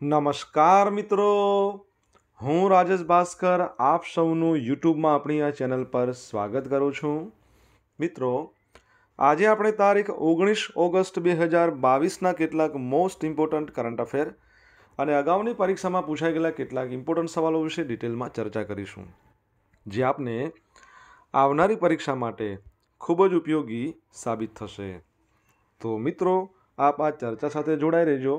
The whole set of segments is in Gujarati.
નમસ્કાર મિત્રો હું રાજેશ ભાસ્કર આપ સૌનું યુટ્યુબમાં આપણી આ ચેનલ પર સ્વાગત કરું છું મિત્રો આજે આપણે તારીખ ઓગણીસ ઓગસ્ટ બે હજાર બાવીસના કેટલાક મોસ્ટ ઇમ્પોર્ટન્ટ કરંટ અફેર અને અગાઉની પરીક્ષામાં પૂછાઈ ગયેલા કેટલાક ઇમ્પોર્ટન્ટ સવાલો વિશે ડિટેલમાં ચર્ચા કરીશું જે આપને આવનારી પરીક્ષા માટે ખૂબ જ ઉપયોગી સાબિત થશે તો મિત્રો આપ આ ચર્ચા સાથે જોડાઈ રહેજો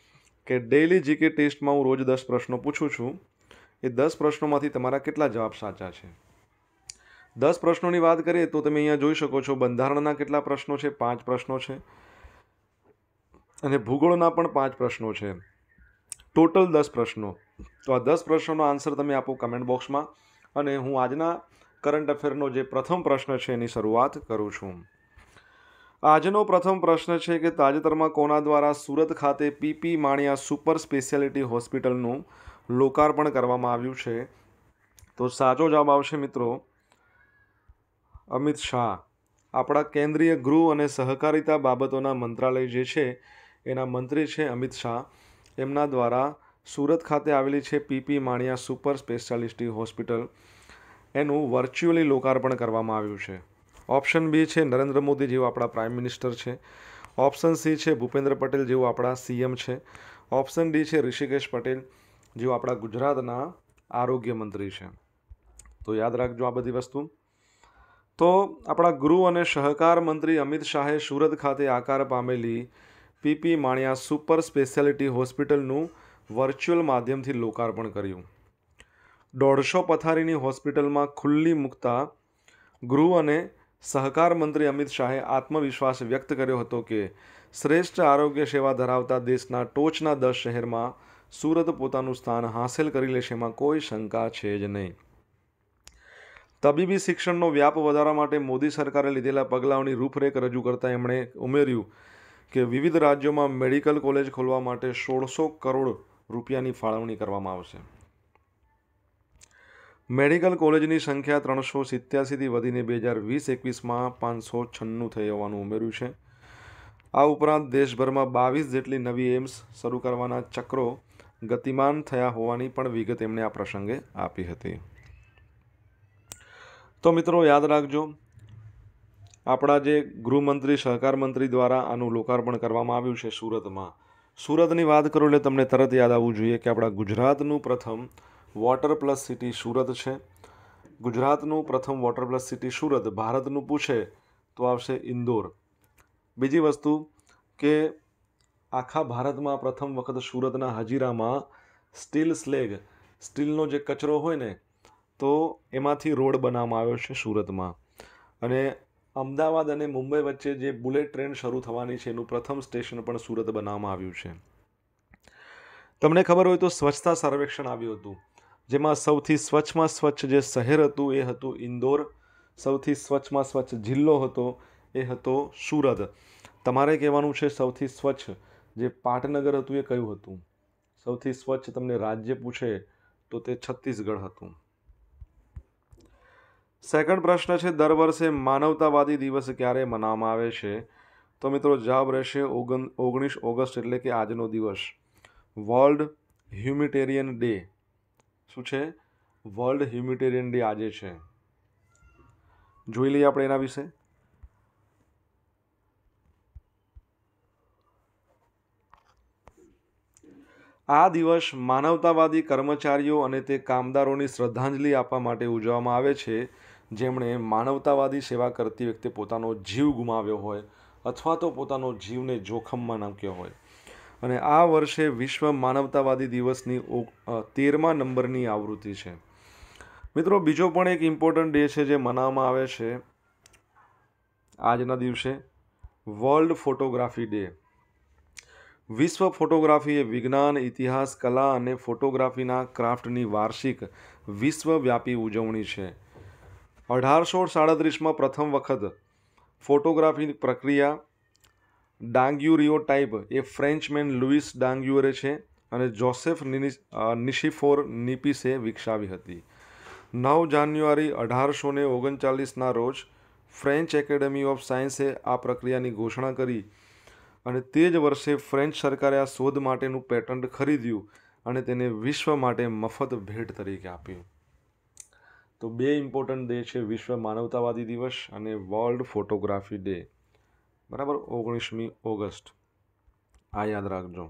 કે ડેઇલી જીકે ટેસ્ટમાં હું રોજ દસ પ્રશ્નો પૂછું છું એ દસ પ્રશ્નોમાંથી તમારા કેટલા જવાબ સાચા છે દસ પ્રશ્નોની વાત કરીએ તો તમે અહીંયા જોઈ શકો છો બંધારણના કેટલા પ્રશ્નો છે પાંચ પ્રશ્નો છે અને ભૂગોળના પણ પાંચ પ્રશ્નો છે ટોટલ દસ પ્રશ્નો તો આ દસ પ્રશ્નોનો આન્સર તમે આપો કમેન્ટ બોક્સમાં અને હું આજના કરંટ અફેરનો જે પ્રથમ પ્રશ્ન છે એની શરૂઆત કરું છું આજનો પ્રથમ પ્રશ્ન છે કે તાજેતરમાં કોના દ્વારા સુરત ખાતે પીપી માણિયા સુપર સ્પેશિયાલિટી હોસ્પિટલનું લોકાર્પણ કરવામાં આવ્યું છે તો સાચો જવાબ આવશે મિત્રો અમિત શાહ આપણા કેન્દ્રીય ગૃહ અને સહકારિતા બાબતોના મંત્રાલય જે છે એના મંત્રી છે અમિત શાહ એમના દ્વારા સુરત ખાતે આવેલી છે PP Maniya super speciality hospital એનું વર્ચ્યુઅલી લોકાર્પણ કરવામાં આવ્યું છે ઓપ્શન બી છે નરેન્દ્ર મોદી જેઓ આપણા પ્રાઇમ મિનિસ્ટર છે ઓપ્શન સી છે ભૂપેન્દ્ર પટેલ જેઓ આપણા સીએમ છે ઓપ્શન ડી છે ઋષિકેશ પટેલ જેઓ આપણા ગુજરાતના આરોગ્ય મંત્રી છે તો યાદ રાખજો આ બધી વસ્તુ તો આપણા ગૃહ અને સહકાર મંત્રી અમિત શાહે સુરત ખાતે આકાર પામેલી પીપી માણિયા સુપર સ્પેશિયાલિટી હોસ્પિટલનું વર્ચ્યુઅલ માધ્યમથી લોકાર્પણ કર્યું દોઢસો પથારીની હોસ્પિટલમાં ખુલ્લી મૂકતા ગૃહ અને સહકાર મંત્રી અમિત શાહે આત્મવિશ્વાસ વ્યક્ત કર્યો હતો કે શ્રેષ્ઠ આરોગ્ય સેવા ધરાવતા દેશના ટોચના દસ શહેરમાં સુરત પોતાનું સ્થાન હાંસલ કરી લેશે એમાં કોઈ શંકા છે જ નહીં તબીબી શિક્ષણનો વ્યાપ વધારવા માટે મોદી સરકારે લીધેલા પગલાંઓની રૂપરેખ રજૂ કરતાં એમણે ઉમેર્યું કે વિવિધ રાજ્યોમાં મેડિકલ કોલેજ ખોલવા માટે સોળસો કરોડ રૂપિયાની ફાળવણી કરવામાં આવશે મેડિકલ કોલેજની સંખ્યા ત્રણસો સિત્યાસીથી વધીને બે હજાર વીસ એકવીસમાં પાંચસો છન્નું થઈ હોવાનું ઉમેર્યું છે આ ઉપરાંત દેશભરમાં બાવીસ જેટલી નવી એમ્સ શરૂ કરવાના ચક્રો ગતિમાન થયા હોવાની પણ વિગત એમણે આ પ્રસંગે આપી હતી તો મિત્રો યાદ રાખજો આપણા જે ગૃહમંત્રી સહકાર મંત્રી દ્વારા આનું લોકાર્પણ કરવામાં આવ્યું છે સુરતમાં સુરતની વાત કરું એટલે તમને તરત યાદ આવવું જોઈએ કે આપણા ગુજરાતનું પ્રથમ વોટર પ્લસ સિટી સુરત છે ગુજરાતનું પ્રથમ વોટર પ્લસ સિટી સુરત ભારતનું પૂછે તો આવશે ઇન્દોર બીજી વસ્તુ કે આખા ભારતમાં પ્રથમ વખત સુરતના હજીરામાં સ્ટીલ સ્લેગ સ્ટીલનો જે કચરો હોય ને તો એમાંથી રોડ બનાવવામાં આવ્યો છે સુરતમાં અને અમદાવાદ અને મુંબઈ વચ્ચે જે બુલેટ ટ્રેન શરૂ થવાની છે એનું પ્રથમ સ્ટેશન પણ સુરત બનાવવામાં આવ્યું છે તમને ખબર હોય તો સ્વચ્છતા સર્વેક્ષણ આવ્યું હતું જેમાં સૌથી સ્વચ્છમાં સ્વચ્છ જે શહેર હતું એ હતું ઇન્દોર સૌથી સ્વચ્છમાં સ્વચ્છ જિલ્લો હતો એ હતો સુરત તમારે કહેવાનું છે સૌથી સ્વચ્છ જે પાટનગર હતું એ કયું હતું સૌથી સ્વચ્છ તમને રાજ્ય પૂછે તો તે છત્તીસગઢ હતું સેકન્ડ પ્રશ્ન છે દર વર્ષે માનવતાવાદી દિવસ ક્યારે મનાવવામાં આવે છે તો મિત્રો જવાબ રહેશે ઓગણ ઓગણીસ ઓગસ્ટ એટલે કે આજનો દિવસ વર્લ્ડ હ્યુમિટેરિયન ડે શું છે વર્લ્ડ હ્યુમિટેરિયન ડે આજે છે જોઈ લઈએ આપણે એના વિશે આ દિવસ માનવતાવાદી કર્મચારીઓ અને તે કામદારોની શ્રદ્ધાંજલિ આપવા માટે ઉજવવામાં આવે છે જેમણે માનવતાવાદી સેવા કરતી વખતે પોતાનો જીવ ગુમાવ્યો હોય અથવા તો પોતાનો જીવને જોખમમાં નાખ્યો હોય અને આ વર્ષે વિશ્વ માનવતાવાદી દિવસની તેરમા નંબરની આવૃત્તિ છે મિત્રો બીજો પણ એક ઇમ્પોર્ટન્ટ ડે છે જે મનાવવામાં આવે છે આજના દિવસે વર્લ્ડ ફોટોગ્રાફી ડે વિશ્વ ફોટોગ્રાફી એ વિજ્ઞાન ઇતિહાસ કલા અને ફોટોગ્રાફીના ક્રાફ્ટની વાર્ષિક વિશ્વવ્યાપી ઉજવણી છે અઢારસો સાડત્રીસમાં પ્રથમ વખત ફોટોગ્રાફીની પ્રક્રિયા ડાંગ્યુરિયો ટાઈપ એ ફ્રેન્ચમેન લુઈસ ડાંગ્યુરે છે અને જોસેફ નિશિફોર નિપીસે વિકસાવી હતી નવ જાન્યુઆરી અઢારસો ને ઓગણચાલીસના રોજ ફ્રેન્ચ એકેડેમી ઓફ સાયન્સે આ પ્રક્રિયાની ઘોષણા કરી અને તે જ વર્ષે ફ્રેન્ચ સરકારે આ શોધ માટેનું પેટન્ટ ખરીદ્યું અને તેને વિશ્વ માટે મફત ભેટ તરીકે આપ્યું તો બે ઇમ્પોર્ટન્ટ ડે છે વિશ્વ માનવતાવાદી દિવસ અને વર્લ્ડ ફોટોગ્રાફી ડે બરાબર ઓગણીસમી ઓગસ્ટ આ યાદ રાખજો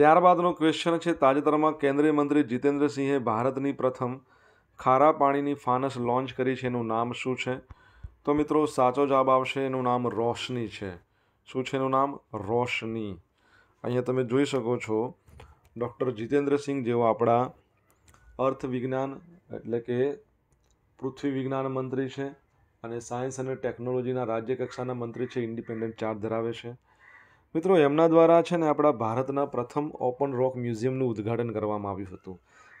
ત્યારબાદનો ક્વેશ્ચન છે તાજેતરમાં કેન્દ્રીય મંત્રી જીતેન્દ્રસિંહે ભારતની પ્રથમ ખારા પાણીની ફાનસ લોન્ચ કરી છે એનું નામ શું છે તો મિત્રો સાચો જવાબ આવશે એનું નામ રોશની છે શું છે એનું નામ રોશની અહીંયા તમે જોઈ શકો છો ડૉક્ટર જીતેન્દ્રસિંહ જેઓ આપણા અર્થ વિજ્ઞાન એટલે કે પૃથ્વી વિજ્ઞાન મંત્રી છે અને સાયન્સ અને ટેકનોલોજીના રાજ્ય કક્ષાના મંત્રી છે ઇન્ડિપેન્ડન્ટ ચાર્જ ધરાવે છે મિત્રો એમના દ્વારા છે ને આપણા ભારતના પ્રથમ ઓપન રોક મ્યુઝિયમનું ઉદ્ઘાટન કરવામાં આવ્યું હતું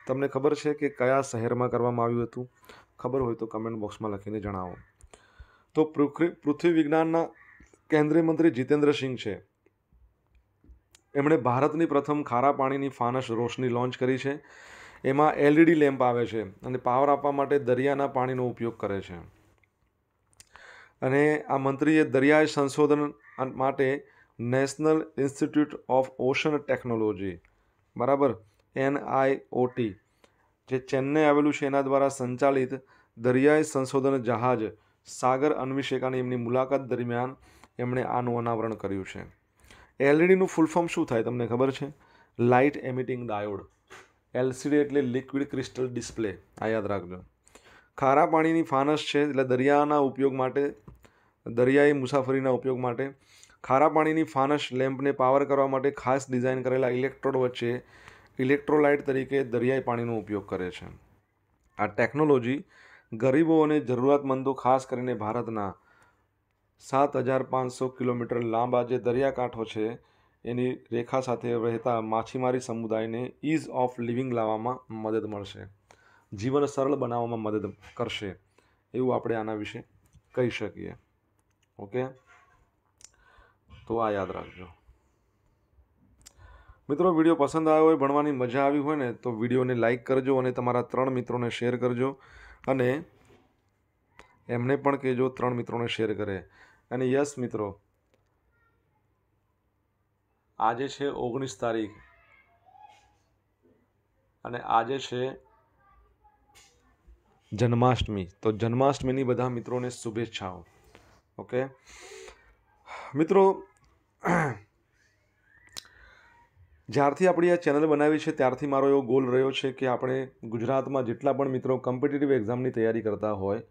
તમને ખબર છે કે કયા શહેરમાં કરવામાં આવ્યું હતું ખબર હોય તો કમેન્ટ બોક્સમાં લખીને જણાવો તો પૃથ્વી પૃથ્વી વિજ્ઞાનના કેન્દ્રીય મંત્રી જીતેન્દ્ર સિંહ છે એમણે ભારતની પ્રથમ ખારા પાણીની ફાનસ રોશની લોન્ચ કરી છે એમાં એલઈડી લેમ્પ આવે છે અને પાવર આપવા માટે દરિયાના પાણીનો ઉપયોગ કરે છે અને આ મંત્રીએ દરિયાઈ સંશોધન માટે national institute of ocean technology બરાબર એનઆઈઓટી જે ચેન્નઈ આવેલું છે એના દ્વારા સંચાલિત દરિયાઈ સંશોધન જહાજ સાગર અન્વિષેકાની એમની મુલાકાત દરમિયાન એમણે આનું અનાવરણ કર્યું છે એલઈડીનું ફૂલ ફોર્મ શું થાય તમને ખબર છે લાઇટ એમિટિંગ ડાયોડ એલસીડી એટલે લિક્વિડ ક્રિસ્ટલ ડિસ્પ્લે આ યાદ રાખજો ખારા પાણીની ફાનસ છે એટલે દરિયાના ઉપયોગ માટે દરિયાઈ મુસાફરીના ઉપયોગ માટે ખારા પાણીની ફાનસ લેમ્પને પાવર કરવા માટે ખાસ ડિઝાઇન કરેલા ઇલેક્ટ્રોડ વચ્ચે ઇલેક્ટ્રોલાઇટ તરીકે દરિયાઈ પાણીનો ઉપયોગ કરે છે આ ટેકનોલોજી ગરીબો અને જરૂરિયાતમંદો ખાસ કરીને ભારતના સાત હજાર પાંચસો કિલોમીટર લાંબા જે દરિયાકાંઠો છે એની રેખા સાથે રહેતા માછીમારી સમુદાયને ઇઝ ઓફ લિવિંગ લાવવામાં મદદ મળશે જીવન સરળ બનાવવામાં મદદ કરશે એવું આપણે આના વિશે કહી શકીએ ઓકે તો આ યાદ રાખજો મિત્રો વિડીયો પસંદ આવ્યો હોય ભણવાની મજા આવી હોય ને તો વિડીયોને લાઇક કરજો અને તમારા ત્રણ મિત્રોને શેર કરજો અને એમને પણ કહેજો ત્રણ મિત્રોને શેર કરે અને યસ મિત્રો આજે છે ઓગણીસ તારીખ અને આજે છે જન્માષ્ટમી તો જન્માષ્ટમીની બધા મિત્રોને શુભેચ્છાઓ ઓકે મિત્રો જ્યારથી આપણી આ ચેનલ બનાવી છે ત્યારથી મારો એવો ગોલ રહ્યો છે કે આપણે ગુજરાતમાં જેટલા પણ મિત્રો કોમ્પિટિટિવ એક્ઝામની તૈયારી કરતા હોય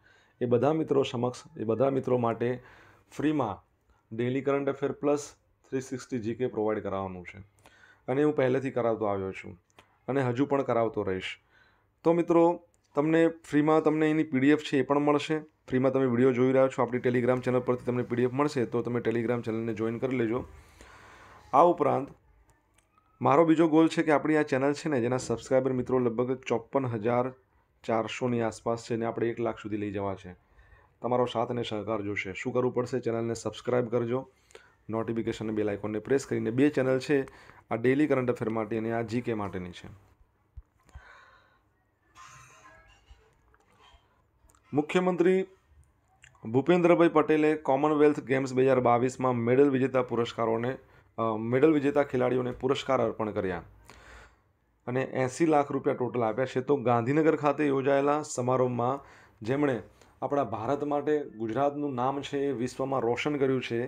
એ બધા મિત્રો સમક્ષ એ બધા મિત્રો માટે ફ્રીમાં daily current affair plus three sixty GK provide કરાવવાનું છે અને હું પહેલેથી કરાવતો આવ્યો છું અને હજુ પણ કરાવતો રહીશ તો મિત્રો તમને ફ્રીમાં તમને એની પીડીએફ છે એ પણ મળશે ફ્રીમાં તમે વિડીયો જોઈ રહ્યા છો આપણી ટેલિગ્રામ ચેનલ પરથી તમને પીડીએફ મળશે તો તમે ટેલિગ્રામ ચેનલને જોઈન કરી લેજો આ ઉપરાંત મારો બીજો ગોલ છે કે આપણી આ ચેનલ છે ને જેના સબસ્ક્રાઈબર મિત્રો લગભગ ચોપન હજાર ચારસોની આસપાસ છે ને આપણે એક લાખ સુધી લઈ જવા છે તમારો સાથ અને સહકાર જોશે શું કરવું પડશે ચેનલને સબસ્ક્રાઈબ કરજો નોટિફિકેશન બેલ આઇકોનને પ્રેસ કરીને બે ચેનલ છે આ ડેલી કરંટ અફેર માટે અને આ જીકે માટેની છે મુખ્યમંત્રી ભૂપેન્દ્રભાઈ પટેલે કોમનવેલ્થ ગેમ્સ બે હજાર બાવીસમાં મેડલ વિજેતા પુરસ્કારોને મેડલ વિજેતા ખેલાડીઓને પુરસ્કાર અર્પણ કર્યા અને એંસી લાખ રૂપિયા ટોટલ આપ્યા છે તો ગાંધીનગર ખાતે યોજાયેલા સમારોહમાં જેમણે આપણા ભારત માટે ગુજરાતનું નામ છે એ વિશ્વમાં રોશન કર્યું છે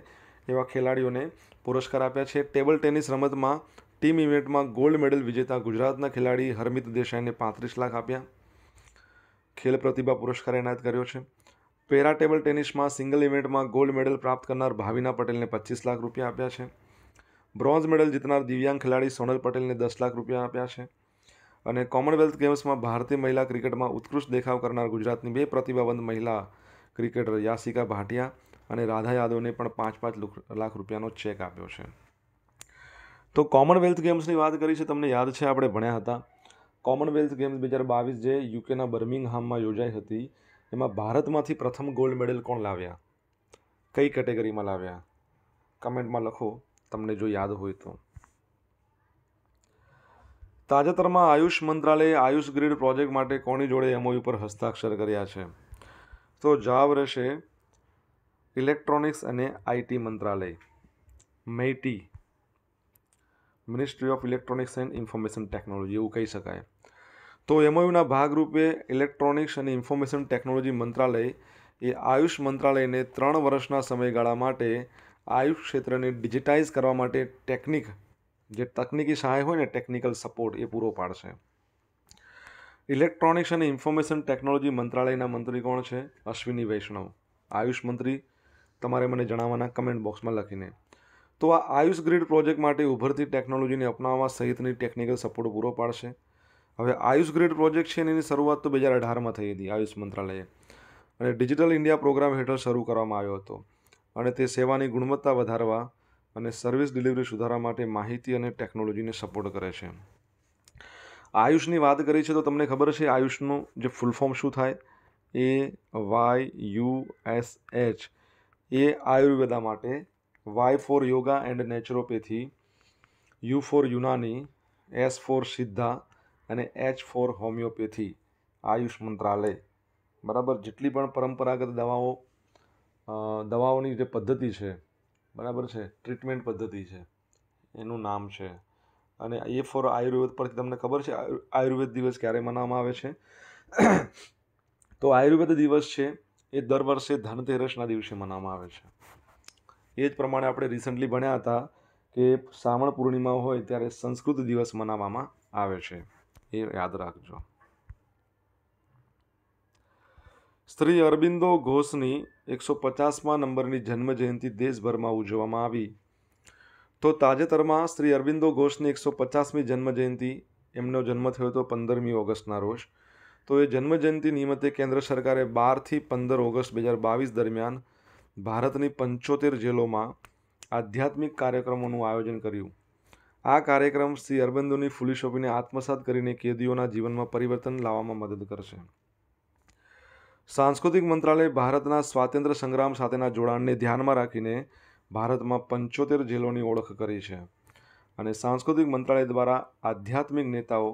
એવા ખેલાડીઓને પુરસ્કાર આપ્યા છે ટેબલ ટેનિસ રમતમાં ટીમ ઇવેન્ટમાં ગોલ્ડ મેડલ વિજેતા ગુજરાતના ખેલાડી હરમિત દેસાઈને પાંત્રીસ લાખ આપ્યા ખેલ પ્રતિભા પુરસ્કાર એનાયત કર્યો છે પેરા ટેબલ ટેનિસમાં સિંગલ ઇવેન્ટમાં ગોલ્ડ મેડલ પ્રાપ્ત કરનાર ભાવિના પટેલને પચીસ લાખ રૂપિયા આપ્યા છે બ્રોન્ઝ મેડલ જીતનાર દિવ્યાંગ ખેલાડી સોનલ પટેલને દસ લાખ રૂપિયા આપ્યા છે અને કોમનવેલ્થ ગેમ્સમાં ભારતીય મહિલા ક્રિકેટમાં ઉત્કૃષ્ટ દેખાવ કરનાર ગુજરાતની બે પ્રતિભાવંત મહિલા ક્રિકેટર યાસિકા ભાટિયા અને રાધા યાદવને પણ પાંચ પાંચ લાખ રૂપિયાનો ચેક આપ્યો છે તો કોમનવેલ્થ ગેમ્સની વાત કરી છે તમને યાદ છે આપણે ભણ્યા હતા કોમનવેલ્થ ગેમ્સ બે હજાર બાવીસ જે યુકેના બર્મિંગહામમાં યોજાઈ હતી એમાં ભારતમાંથી પ્રથમ ગોલ્ડ મેડલ કોણ લાવ્યા કઈ કેટેગરીમાં લાવ્યા કમેન્ટમાં લખો તમને જો યાદ હોય તો તાજેતરમાં આયુષ મંત્રાલયે આયુષ ગ્રીડ પ્રોજેક્ટ માટે કોની જોડે એમઓયુ પર હસ્તાક્ષર કર્યા છે તો જવાબ રહેશે ઇલેક્ટ્રોનિક્સ અને આઈટી મંત્રાલય MeitY ministry of electronics and information technology એવું કહી શકાય તો એમઓયુના ભાગરૂપે ઇલેક્ટ્રોનિક્સ અને ઇન્ફોર્મેશન ટેકનોલોજી મંત્રાલય એ આયુષ મંત્રાલયને ત્રણ વર્ષના સમયગાળા માટે આયુષ ક્ષેત્રને ડિજિટાઇઝ કરવા માટે ટેકનિક જે તકનિકી સહાય હોય ને ટેકનિકલ સપોર્ટ એ પૂરો પાડશે ઇલેક્ટ્રોનિક્સ અને ઇન્ફોર્મેશન ટેકનોલોજી મંત્રાલયના મંત્રી કોણ છે અશ્વિની વૈષ્ણવ આયુષ મંત્રી તમારે મને જણાવવાના કમેન્ટ બોક્સમાં લખીને તો આ આયુષ ગ્રીડ પ્રોજેક્ટ માટે ઉભરતી ટેકનોલોજીને અપનાવવા સહિતની ટેકનિકલ સપોર્ટ પૂરો પાડશે હવે આયુષ ગ્રેડ પ્રોજેક્ટ છે એની શરૂઆત તો બે હજાર અઢારમાં થઈ હતી આયુષ મંત્રાલયે અને ડિજિટલ ઇન્ડિયા પ્રોગ્રામ હેઠળ શરૂ કરવામાં આવ્યો હતો અને તે સેવાની ગુણવત્તા વધારવા અને સર્વિસ ડિલિવરી સુધારવા માટે માહિતી અને ટેકનોલોજીને સપોર્ટ કરે છે આયુષની વાત કરી છે તો તમને ખબર છે આયુષનું જે ફૂલ ફોર્મ શું થાય A Y U S H A Ayurveda માટે Y for yoga and naturopathy U for Unani S for Siddha અને એચ ફોર હોમિયોપેથી આયુષ મંત્રાલય બરાબર જેટલી પણ પરંપરાગત દવાઓ દવાઓની જે પદ્ધતિ છે બરાબર છે ટ્રીટમેન્ટ પદ્ધતિ છે એનું નામ છે અને એ ફોર આયુર્વેદ પરથી તમને ખબર છે આયુર્વેદ દિવસ ક્યારે મનાવવામાં આવે છે તો આયુર્વેદ દિવસ છે એ દર વર્ષે ધનતેરસના દિવસે મનાવવામાં આવે છે એ જ પ્રમાણે આપણે રિસન્ટલી ભણ્યા હતા કે શ્રાવણ પૂર્ણિમા હોય ત્યારે સંસ્કૃત દિવસ મનાવવામાં આવે છે એ યાદ રાખજો શ્રી અરબિંદો ઘોષની એકસો પચાસમાં નંબરની જન્મજયંતિ દેશભરમાં ઉજવવામાં આવી તો તાજેતરમાં શ્રી અરબિંદો ઘોષની એકસો પચાસમી જન્મ જન્મજયંતિ એમનો જન્મ થયો હતો પંદરમી ઓગસ્ટના રોજ તો એ જન્મજયંતિ નિમિત્તે કેન્દ્ર સરકારે બારથી પંદર ઓગસ્ટ બે હજાર બાવીસ દરમિયાન ભારતની પંચોતેર જેલોમાં આધ્યાત્મિક કાર્યક્રમોનું આયોજન કર્યું આ કાર્યક્રમ શ્રી અરબિંદોની ફૂલી શોભીને આત્મસાત કરીને કેદીઓના જીવનમાં પરિવર્તન લાવવામાં મદદ કરશે સાંસ્કૃતિક મંત્રાલય ભારતના સ્વાતંત્ર્ય સંગ્રામ સાથેના જોડાણને ધ્યાનમાં રાખીને ભારતમાં પંચોતેર જેલોની ઓળખ કરી છે અને સાંસ્કૃતિક મંત્રાલય દ્વારા આધ્યાત્મિક નેતાઓ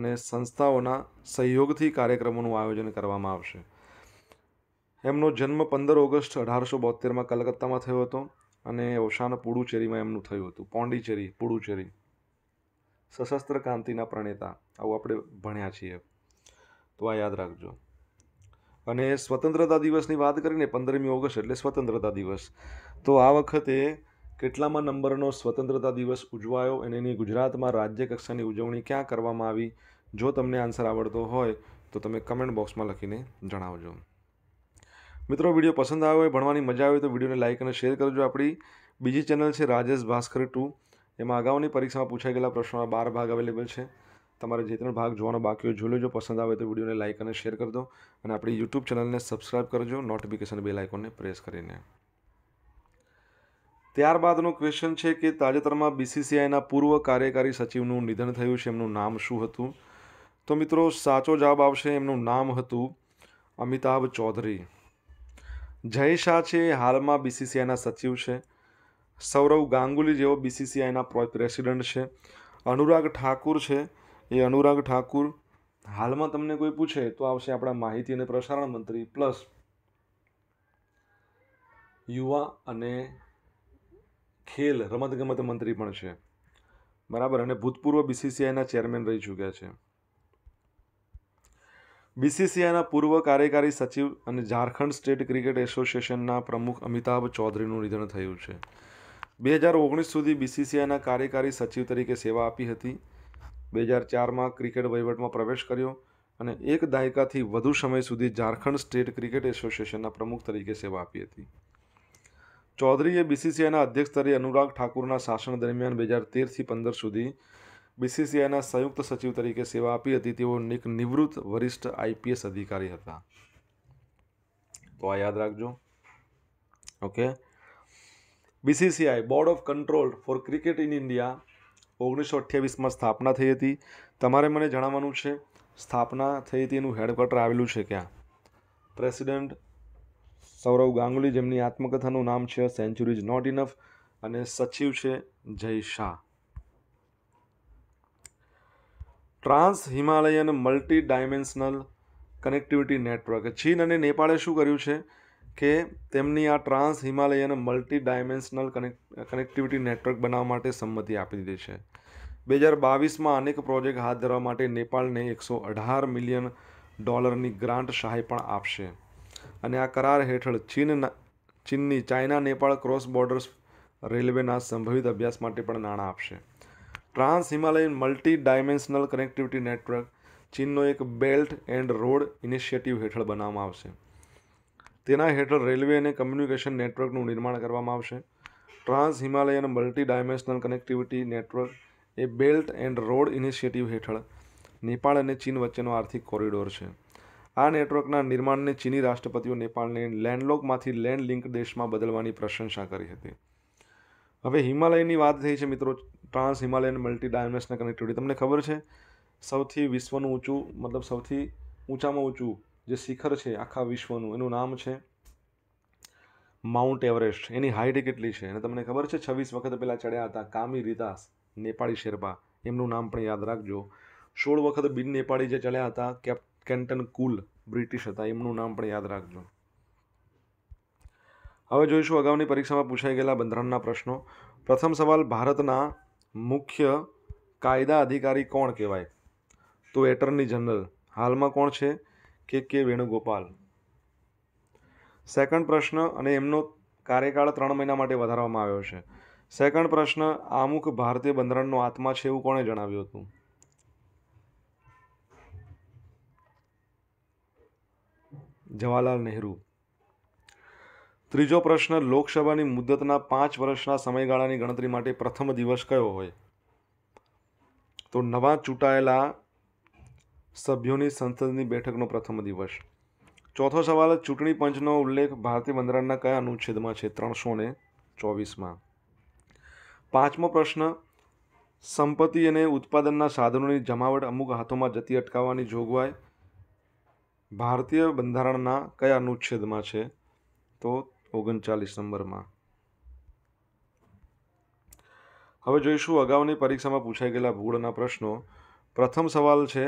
અને સંસ્થાઓના સહયોગથી કાર્યક્રમોનું આયોજન કરવામાં આવશે એમનો જન્મ પંદર ઓગસ્ટ અઢારસો બોતેરમાં કલકત્તામાં થયો હતો અને ઓશાન પુડુચેરીમાં એમનું થયું હતું પોંડિચેરી પુડુચેરી સશસ્ત્ર ક્રાંતિના પ્રણેતા આવું આપણે ભણ્યા છીએ તો આ યાદ રાખજો અને સ્વતંત્રતા દિવસની વાત કરીને પંદરમી ઓગસ્ટ એટલે સ્વતંત્રતા દિવસ તો આ વખતે કેટલામાં નંબરનો સ્વતંત્રતા દિવસ ઉજવાયો અને એની ગુજરાતમાં રાજ્ય કક્ષાની ઉજવણી ક્યાં કરવામાં આવી જો તમને આન્સર આવડતો હોય તો તમે કમેન્ટ બોક્સમાં લખીને જણાવજો મિત્રો વિડીયો પસંદ આવ્યો હોય ભણવાની મજા આવે તો વિડીયોને લાઇક અને શેર કરજો આપણી બીજી ચેનલ છે રાજેશ ભાસ્કર ટુ એમાં અગાઉની પરીક્ષામાં પૂછાઈ ગયેલા પ્રશ્નોના બાર ભાગ અવેલેબલ છે તમારે જે ત્રણ ભાગ જોવાનો બાકી હોય જોઈ લેજો પસંદ આવે તો વિડીયોને લાઇક અને શેર કરી દો અને આપણી યુટ્યુબ ચેનલને સબસ્ક્રાઇબ કરજો નોટિફિકેશન બેલ લાઇકોને પ્રેસ કરીને ત્યારબાદનો ક્વેશ્ચન છે કે તાજેતરમાં બીસીસીઆઈના પૂર્વ કાર્યકારી સચિવનું નિધન થયું છે એમનું નામ શું હતું તો મિત્રો સાચો જવાબ આવશે એમનું નામ હતું અમિતાભ ચૌધરી જય શાહ છે એ હાલમાં બીસીસીઆઈના સચિવ છે સૌરવ ગાંગુલી જેવો બીસીસીઆઈના પ્રેસિડેન્ટ છે અનુરાગ ઠાકુર છે એ અનુરાગ ઠાકુર હાલમાં તમને કોઈ પૂછે તો આવશે આપણા માહિતી અને પ્રસારણ મંત્રી પ્લસ યુવા અને ખેલ રમતગમત મંત્રી પણ છે બરાબર અને ભૂતપૂર્વ બીસીસીઆઈના ચેરમેન રહી ચૂક્યા છે બીસીસીઆઈના પૂર્વ કાર્યકારી સચિવ અને ઝારખંડ સ્ટેટ ક્રિકેટ એસોસિએશનના પ્રમુખ અમિતાભ ચૌધરીનું નિધન થયું છે બે હજાર ઓગણીસ સુધી બીસીસીઆઈના કાર્યકારી સચિવ તરીકે સેવા આપી હતી બે હજાર ચારમાં ક્રિકેટ વહીવટમાં પ્રવેશ કર્યો અને એક દાયકાથી વધુ સમય સુધી ઝારખંડ સ્ટેટ ક્રિકેટ એસોસિએશનના પ્રમુખ તરીકે સેવા આપી હતી ચૌધરીએ બીસીસીઆઈના અધ્યક્ષ તરીકે અનુરાગ ઠાકુરના શાસન દરમિયાન બે હજાર તેરથી પંદર સુધી બીસીસીઆઈના સંયુક્ત સચિવ તરીકે સેવા આપી હતી તેઓ એક નિવૃત્ત વરિષ્ઠ આઈપીએસ અધિકારી હતા તો આ યાદ રાખજો okay BCCI board of control for cricket in India ઓગણીસો અઠ્યાવીસમાં સ્થાપના થઈ હતી તમારે મને જણાવવાનું છે સ્થાપના થઈ હતી એનું હેડક્વાર્ટર આવેલું છે ક્યાં પ્રેસિડેન્ટ સૌરવ ગાંગુલી જેમની આત્મકથાનું નામ છે સેન્ચુરી ઇઝ નોટ ઇનફ અને સચિવ છે Jay Shah trans Himalayan multi dimensional connectivity network ચીન અને નેપાળે શું કર્યું છે કે તેમની આ trans Himalayan multi dimensional connect connectivity network બનાવવા માટે સંમતિ આપી દીધી છે બે હજાર બાવીસમાં અનેક પ્રોજેક્ટ હાથ ધરવા માટે નેપાળને એકસો અઢાર મિલિયન ડોલરની ગ્રાન્ટ સહાય પણ આપશે અને આ કરાર હેઠળ ચીનના ચીનની ચાઇના નેપાળ ક્રોસ બોર્ડર્સ રેલવેના સંભવિત અભ્યાસ માટે પણ નાણાં આપશે trans Himalayan multi dimensional connectivity network ચીનનો એક બેલ્ટ એન્ડ રોડ ઇનિશિયેટિવ હેઠળ બનાવવામાં આવશે તેના હેઠળ રેલવે અને કમ્યુનિકેશન નેટવર્કનું નિર્માણ કરવામાં આવશે trans Himalayan multi dimensional connectivity network એ બેલ્ટ એન્ડ રોડ ઇનિશિયેટિવ હેઠળ નેપાળ અને ચીન વચ્ચેનો આર્થિક કોરિડોર છે આ નેટવર્કના નિર્માણને ચીની રાષ્ટ્રપતિઓ નેપાળને લેન્ડલોકમાંથી લેન્ડ લિંક દેશમાં બદલવાની પ્રશંસા કરી હતી હવે હિમાલયની વાત થઈ છે મિત્રો trans Himalayan multi dimensional connectivity તમને ખબર છે સૌથી વિશ્વનું ઊંચું મતલબ સૌથી ઊંચામાં ઊંચું જે શિખર છે આખા વિશ્વનું એનું નામ છે માઉન્ટ એવરેસ્ટ એની હાઇટ કેટલી છે અને તમને ખબર છે છવ્વીસ વખત પહેલાં ચડ્યા હતા કામી રીતાસ નેપાળી શેરપા એમનું નામ પણ યાદ રાખજો સોળ વખત બિન નેપાળી જે ચડ્યા હતા કેપ કેન્ટન કુલ બ્રિટિશ હતા એમનું નામ પણ યાદ રાખજો હવે જોઈશું અગાઉની પરીક્ષામાં પૂછાઈ ગયેલા બંધારણના પ્રશ્નો પ્રથમ સવાલ ભારતના મુખ્ય કાયદા અધિકારી કોણ કહેવાય તો એટર્ની જનરલ હાલમાં કોણ છે કે કે વેણુગોપાલ સેકન્ડ પ્રશ્ન અને એમનો કાર્યકાળ ત્રણ મહિના માટે વધારવામાં આવ્યો છે સેકન્ડ પ્રશ્ન આમુખ ભારતીય બંધારણનો આત્મા છે એવું કોણે જણાવ્યું હતું જવાહરલાલ નહેરુ ત્રીજો પ્રશ્ન લોકસભાની મુદ્દતના પાંચ વર્ષના સમયગાળાની ગણતરી માટે પ્રથમ દિવસ કયો હોય તો નવા ચૂંટાયેલા સભ્યોની સંસદની બેઠકનો પ્રથમ દિવસ ચોથો સવાલ ચૂંટણી પંચનો ઉલ્લેખ ભારતીય બંધારણના કયા અનુચ્છેદમાં છે ત્રણસો ને ચોવીસમાં પાંચમો પ્રશ્ન સંપત્તિ અને ઉત્પાદનના સાધનોની જમાવટ અમુક હાથોમાં જતી અટકાવવાની જોગવાઈ ભારતીય બંધારણના કયા અનુચ્છેદમાં છે તો ઓગણચાલીસ નંબરમાં હવે જોઈશું અગાઉની પરીક્ષામાં પૂછાઈ ગયેલા ભૂળના પ્રશ્નો પ્રથમ સવાલ છે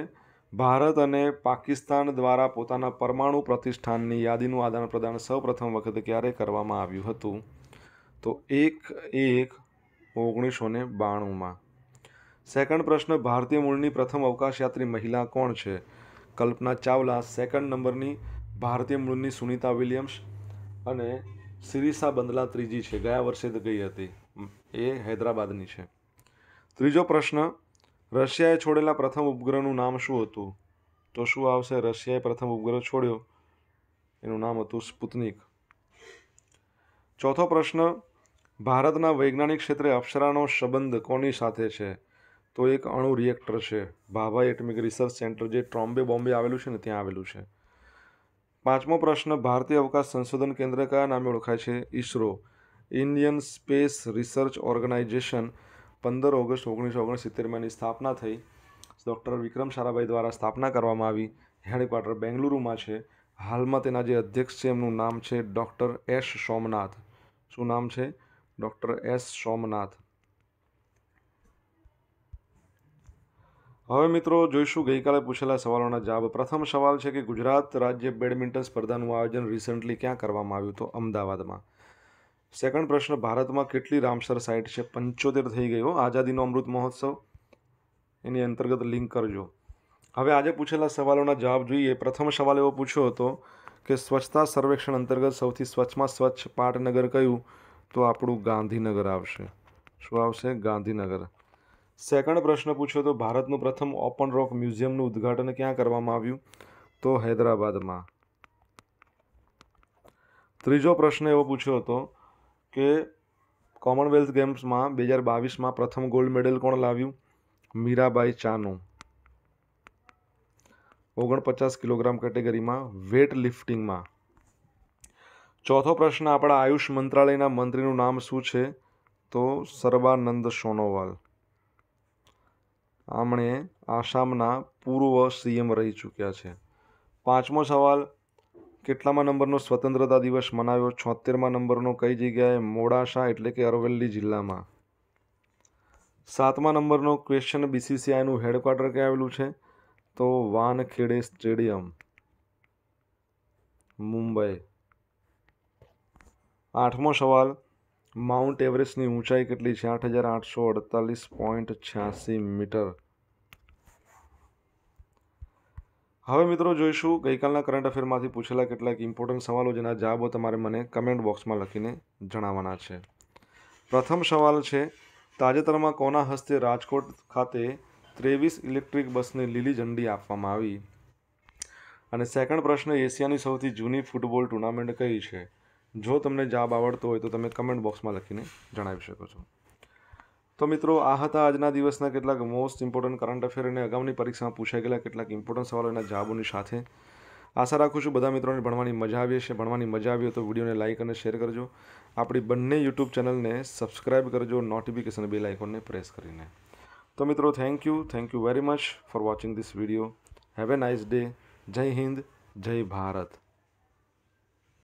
ભારત અને પાકિસ્તાન દ્વારા પોતાના પરમાણુ પ્રતિષ્ઠાનની યાદીનું આદાન પ્રદાન સૌપ્રથમ વખત ક્યારે કરવામાં આવ્યું હતું તો એક એક ઓગણીસો ને બાણુંમાં સેકન્ડ પ્રશ્ન ભારતીય મૂળની પ્રથમ અવકાશયાત્રી મહિલા કોણ છે કલ્પના ચાવલા સેકન્ડ નંબરની ભારતીય મૂળની સુનિતા વિલિયમ્સ અને સિરીસા બંદલા ત્રીજી છે ગયા વર્ષે જ ગઈ હતી એ હૈદરાબાદની છે ત્રીજો પ્રશ્ન રશિયાએ છોડેલા પ્રથમ ઉપગ્રહનું નામ શું હતું તો શું આવશે રશિયાએ પ્રથમ ઉપગ્રહ છોડ્યો એનું નામ હતું સ્પુતનિક ચોથો પ્રશ્ન ભારતના વૈજ્ઞાનિક ક્ષેત્રે અપ્સરાનો સંબંધ કોની સાથે છે તો એક અણુ રિએક્ટર છે ભાભા એટમિક રિસર્ચ સેન્ટર જે ટ્રોમ્બે બોમ્બે આવેલું છે ને ત્યાં આવેલું છે પાંચમો પ્રશ્ન ભારતીય અવકાશ સંશોધન કેન્દ્ર કયા નામે ઓળખાય છે ISRO Indian space research organisation પંદર ઓગસ્ટ ઓગણીસો ઓગણસિત્તેરમાં સ્થાપના થઈ ડૉક્ટર વિક્રમ સારાભાઈ દ્વારા સ્થાપના કરવામાં આવી હેડક્વાર્ટર બેંગલુરુમાં છે હાલમાં તેના જે અધ્યક્ષ છે એમનું નામ છે ડૉક્ટર એસ સોમનાથ શું નામ છે ડૉક્ટર એસ સોમનાથ હવે મિત્રો જોઈશું ગઈકાલે પૂછેલા સવાલોના જવાબ પ્રથમ સવાલ છે કે ગુજરાત રાજ્ય બેડમિન્ટન સ્પર્ધાનું આયોજન રિસન્ટલી ક્યાં કરવામાં આવ્યું હતું અમદાવાદમાં સેકન્ડ પ્રશ્ન ભારતમાં કેટલી રામસર સાઇટ છે પંચોતેર થઈ ગયો આઝાદીનો અમૃત મહોત્સવ એની અંતર્ગત લિંક કરજો હવે આજે પૂછેલા સવાલોના જવાબ જોઈએ પ્રથમ સવાલ એવો પૂછ્યો હતો કે સ્વચ્છતા સર્વેક્ષણ અંતર્ગત સૌથી સ્વચ્છમાં સ્વચ્છ પાટનગર કયું તો આપણું ગાંધીનગર આવશે શું આવશે ગાંધીનગર સેકન્ડ પ્રશ્ન પૂછ્યો તો ભારતનું પ્રથમ ઓપન રોક મ્યુઝિયમનું ઉદ્ઘાટન ક્યાં કરવામાં આવ્યું તો હૈદરાબાદમાં ત્રીજો પ્રશ્ન એવો પૂછ્યો હતો કે કોમનવેલ્થ ગેમ્સમાં બે હજાર બાવીસમાં પ્રથમ ગોલ્ડ મેડલ કોણ લાવ્યું મીરાબાઈ ચાનુ ઓગણપચાસ કિલોગ્રામ કેટેગરીમાં વેટ લિફ્ટિંગમાં ચોથો પ્રશ્ન આપણા આયુષ મંત્રાલયના મંત્રીનું નામ શું છે તો સર્બાનંદ સોનોવાલ આમણે આસામના પૂર્વ સીએમ રહી ચૂક્યા છે પાંચમો સવાલ કેટલામાં નંબરનો સ્વતંત્રતા દિવસ મનાવ્યો છોતેરમાં નંબરનો કઈ જગ્યાએ મોડાસા એટલે કે અરવલ્લી જિલ્લામાં સાતમા નંબરનો ક્વેશ્ચન બીસીસીઆઈનું હેડક્વાર્ટર ક્યાં આવેલું છે તો વાનખેડે સ્ટેડિયમ મુંબઈ આઠમો સવાલ માઉન્ટ એવરેસ્ટની ઊંચાઈ કેટલી છે આઠ હજાર આઠસો અડતાલીસ પોઈન્ટ છ્યાસી મીટર હવે મિત્રો જોઈશું ગઈકાલના કરંટ અફેરમાંથી પૂછેલા કેટલાક ઇમ્પોર્ટન્ટ સવાલો જેના જવાબો તમારે મને કમેન્ટ બોક્સમાં લખીને જણાવવાના છે પ્રથમ સવાલ છે તાજેતરમાં કોના હસ્તે રાજકોટ ખાતે ત્રેવીસ ઇલેક્ટ્રિક બસને લીલી ઝંડી આપવામાં આવી અને સેકન્ડ પ્રશ્ન એશિયાની સૌથી જૂની ફૂટબોલ ટુર્નામેન્ટ કઈ છે જો તમને જાબ આવડતો હોય તો તમે કમેન્ટ બોક્સમાં લખીને જણાવી શકો છો તો મિત્રો આ હતા આજના દિવસના કેટલાક મોસ્ટ ઇમ્પોર્ટન્ટ કરંટ અફેર અને અગાઉની પરીક્ષામાં પૂછાઈ ગયેલા કેટલાક ઇમ્પોર્ટન્ટ સવાલો એના જવાબોની સાથે આશા રાખું છું બધા મિત્રોને ભણવાની મજા આવી હશે ભણવાની મજા આવી તો વિડીયોને લાઇક અને શેર કરજો આપણી બંને યુટ્યુબ ચેનલને સબસ્ક્રાઇબ કરજો નોટિફિકેશન બે આઇકોનને પ્રેસ કરીને તો મિત્રો thank you thank you very much for watching this video have a nice day Jai Hind જય ભારત